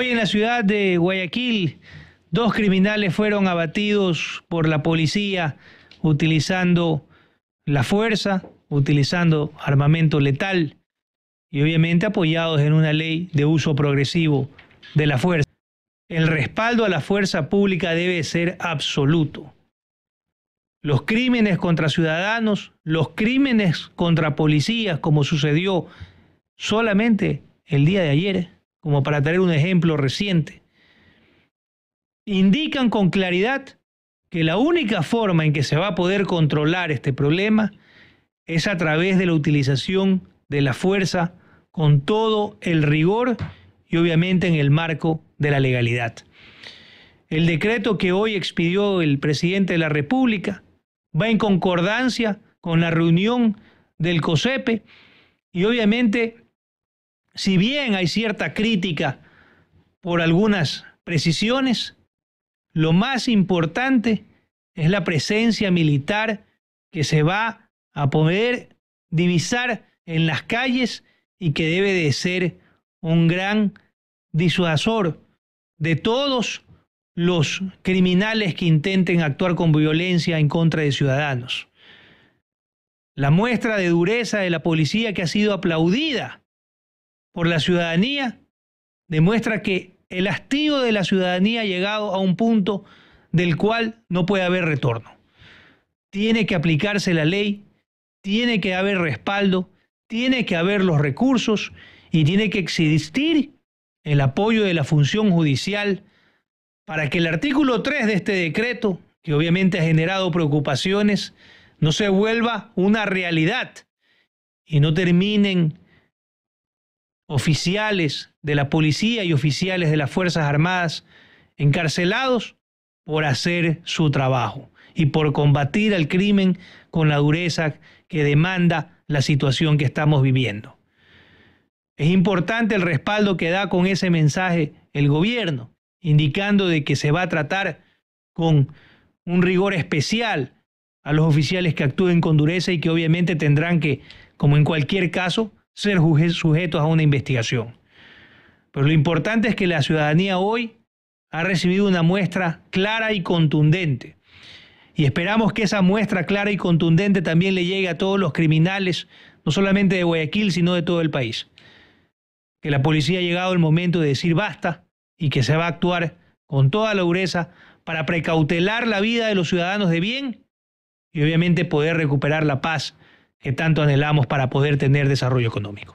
Hoy en la ciudad de Guayaquil, dos criminales fueron abatidos por la policía utilizando la fuerza, utilizando armamento letal y obviamente apoyados en una ley de uso progresivo de la fuerza. El respaldo a la fuerza pública debe ser absoluto. Los crímenes contra ciudadanos, los crímenes contra policías, como sucedió solamente el día de ayer, como para traer un ejemplo reciente, indican con claridad que la única forma en que se va a poder controlar este problema es a través de la utilización de la fuerza con todo el rigor y obviamente en el marco de la legalidad. El decreto que hoy expidió el presidente de la República va en concordancia con la reunión del COSEPE y obviamente si bien hay cierta crítica por algunas precisiones, lo más importante es la presencia militar que se va a poder divisar en las calles y que debe de ser un gran disuasor de todos los criminales que intenten actuar con violencia en contra de ciudadanos. La muestra de dureza de la policía que ha sido aplaudida por la ciudadanía demuestra que el hastío de la ciudadanía ha llegado a un punto del cual no puede haber retorno. Tiene que aplicarse la ley, tiene que haber respaldo, tiene que haber los recursos y tiene que existir el apoyo de la función judicial para que el artículo 3 de este decreto, que obviamente ha generado preocupaciones, no se vuelva una realidad y no terminen oficiales de la policía y oficiales de las Fuerzas Armadas encarcelados por hacer su trabajo y por combatir al crimen con la dureza que demanda la situación que estamos viviendo. Es importante el respaldo que da con ese mensaje el gobierno, indicando de que se va a tratar con un rigor especial a los oficiales que actúen con dureza y que obviamente tendrán que, como en cualquier caso, ser sujetos a una investigación. Pero lo importante es que la ciudadanía hoy ha recibido una muestra clara y contundente. Y esperamos que esa muestra clara y contundente también le llegue a todos los criminales, no solamente de Guayaquil, sino de todo el país. Que la policía ha llegado el momento de decir basta y que se va a actuar con toda la dureza para precautelar la vida de los ciudadanos de bien y obviamente poder recuperar la paz que tanto anhelamos para poder tener desarrollo económico.